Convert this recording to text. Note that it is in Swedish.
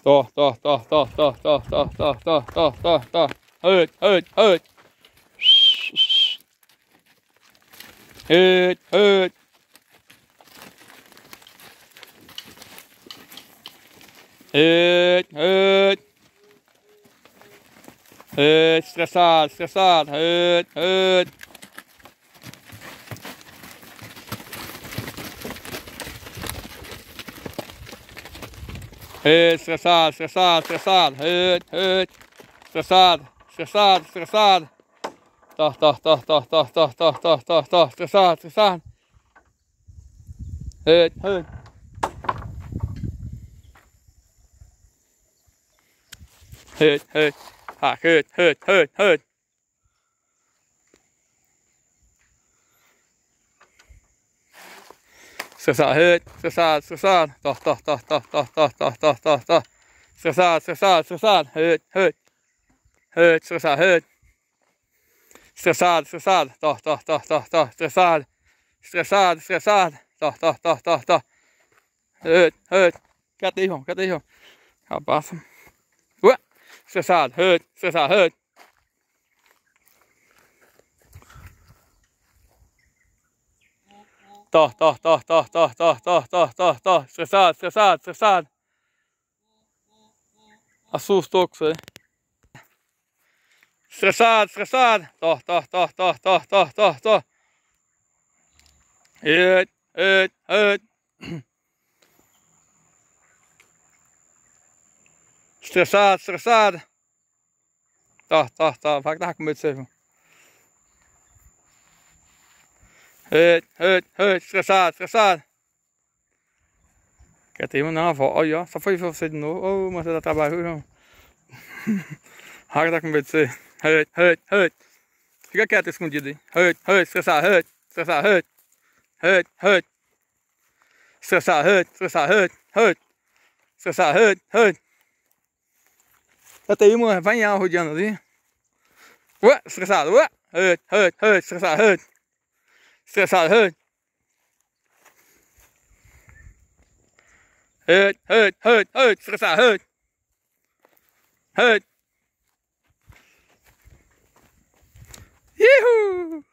到到到到到到到到到到到到！哎！哎！二，嘘！二哎！哎！二，二 s 哎！哎！哎！s 哎！哎！哎！s 哎！哎！哎！s 哎！哎！哎！哎！哎！Höjd, stressad, stressad, stressad. Höjd, höjd. Stressad, stressad, stressad. Ta, ta, ta, ta, ta, ta, ta, ta, ta, ta. Stressad, stressad. Höjd, höjd. Höjd, höjd. Här, höjd, höjd, höjd, höjd. Se saa höt, se saa, se saa. Toh, toh, toh, toh, toh, toh, toh, toh, toh, toh. Se saa, se saa, se saa. Höt, höt. Höt, se saa, höt. Stressad, stressad. Toh, toh, toh, toh, toh. Stressad. Stressad, stressad. Toh, toh, toh, toh, toh. Höt, höt. Katta ihop, katta ihop. Ja, bara som. Stressad, höt, stressad, höt. Tah, tah, tah, tah, tah, tah, tah, tah, tah, tah. Sä saat, sä saat, sä saat. A suusta oksa. Sä saat, sä saat. Tah, tah, tah, tah, tah, tah, tah, tah. Öt, öt, öt. Sä saat, sä saat. Tah, tah, tah. Vaikka tähän kun mytsee. Ei, ei, ei, desgraçado, desgraçado. Quer ter uma não, avó. Olha, ó, só foi você de novo. Ô, oh, mas você dá trabalho, João. Raga tá com medo de você. hut, hut, hut, Fica quieto escondido aí. hut, ei, estressado, ei, desgraçado, hut, Ei, hut, estressado, hut, desgraçado, ei, hut, estressado, hut, ei. Até aí, mano, vai em ar rodeando ali. Ué, estressado, ué. hut, ei, hut Estressado, Step outside the hood. Hood, hood, hood, hood. Step outside hood. Hood. Yee-hoo!